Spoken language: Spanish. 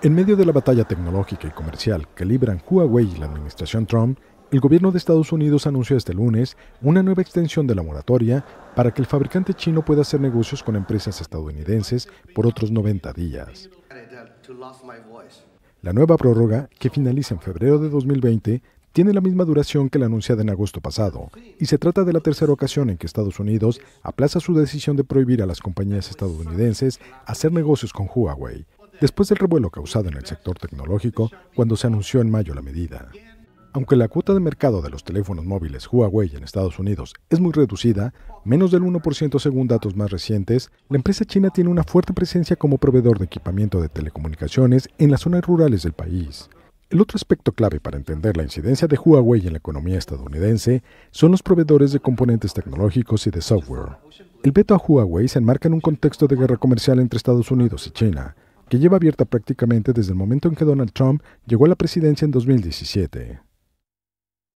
En medio de la batalla tecnológica y comercial que libran Huawei y la administración Trump, el gobierno de Estados Unidos anunció este lunes una nueva extensión de la moratoria para que el fabricante chino pueda hacer negocios con empresas estadounidenses por otros 90 días. La nueva prórroga, que finaliza en febrero de 2020, tiene la misma duración que la anunciada en agosto pasado, y se trata de la tercera ocasión en que Estados Unidos aplaza su decisión de prohibir a las compañías estadounidenses hacer negocios con Huawei, después del revuelo causado en el sector tecnológico cuando se anunció en mayo la medida. Aunque la cuota de mercado de los teléfonos móviles Huawei en Estados Unidos es muy reducida, menos del 1% según datos más recientes, la empresa china tiene una fuerte presencia como proveedor de equipamiento de telecomunicaciones en las zonas rurales del país. El otro aspecto clave para entender la incidencia de Huawei en la economía estadounidense son los proveedores de componentes tecnológicos y de software. El veto a Huawei se enmarca en un contexto de guerra comercial entre Estados Unidos y China, que lleva abierta prácticamente desde el momento en que Donald Trump llegó a la presidencia en 2017.